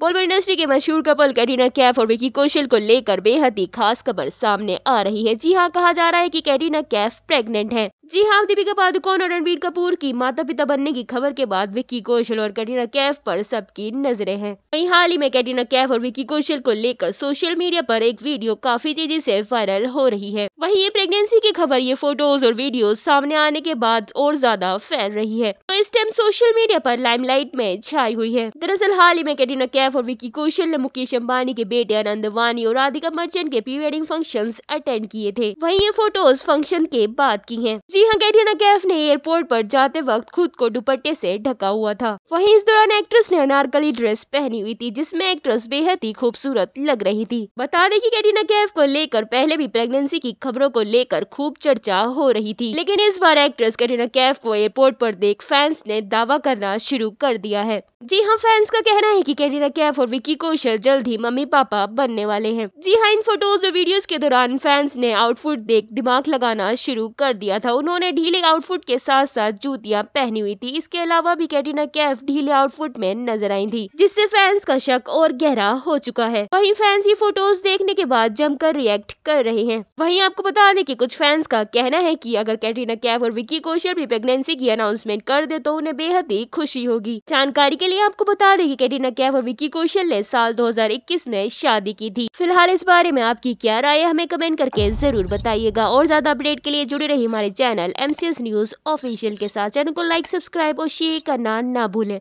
Bollywood industry के मशहूर couple Katrina Kaif और विकी कौशल को लेकर बेहद ही खास खबर सामने आ रही है जी हाँ कहा जा रहा है कि कैटरीना कैफ प्रेग्नेंट हैं जी हाँ दीपिका पादुकोण और रणवीर कपूर की माता पिता बनने की खबर के बाद विक्की कौशल और कैटरीना कैफ पर सबकी नजरें हैं वही हाल ही में कैटरीना कैफ और विक्की कौशल को लेकर सोशल मीडिया पर एक वीडियो काफी तेजी से वायरल हो रही है वहीं ये प्रेगनेंसी की खबर ये फोटोज और वीडियो सामने आने के बाद और ज्यादा फैल रही है तो इस टाइम सोशल मीडिया आरोप लाइमलाइट में छाई हुई है दरअसल हाल ही में कैटरीना कैफ और विक्की कौशल ने मुकेश अम्बानी के बेटे आनंद वानी और राधिका मर्चेंट के प्री वेडिंग फंक्शन अटेंड किए थे वही ये फोटोज फंक्शन के बाद की है जी हाँ कैटरीना कैफ ने एयरपोर्ट पर जाते वक्त खुद को दुपट्टे से ढका हुआ था वहीं इस दौरान एक्ट्रेस ने अनारकली ड्रेस पहनी हुई थी जिसमें एक्ट्रेस बेहद ही खूबसूरत लग रही थी बता दें कि कैटरीना कैफ को लेकर पहले भी प्रेगनेंसी की खबरों को लेकर खूब चर्चा हो रही थी लेकिन इस बार एक्ट्रेस कैटरीना कैफ को एयरपोर्ट पर देख फैंस ने दावा करना शुरू कर दिया है जी हाँ फैंस का कहना है कि कैटरीना कैफ और विक्की कौशल जल्द ही मम्मी पापा बनने वाले हैं जी हाँ इन फोटोज और वीडियोस के दौरान फैंस ने आउटफुट देख दिमाग लगाना शुरू कर दिया था उन्होंने ढीले आउटफुट के साथ साथ जूतियां पहनी हुई थी इसके अलावा भी कैटरीना कैफ ढीले आउटफुट में नजर आई थी जिससे फैंस का शक और गहरा हो चुका है वही फैंस ये फोटोज देखने के बाद जमकर रिएक्ट कर रहे हैं वही आपको बता दें की कुछ फैंस का कहना है की अगर कैटरीना कैफ और विक्की कौशल भी प्रेगनेंसी की अनाउंसमेंट कर दे तो उन्हें बेहद ही खुशी होगी जानकारी के लिए आपको बता दें कि कैटरीना कैफ और विक्की कौशल ने साल 2021 में शादी की थी फिलहाल इस बारे में आपकी क्या राय हमें कमेंट करके जरूर बताइएगा और ज्यादा अपडेट के लिए जुड़े रही हमारे चैनल एम न्यूज ऑफिशियल के साथ चैनल को लाइक सब्सक्राइब और शेयर करना ना भूले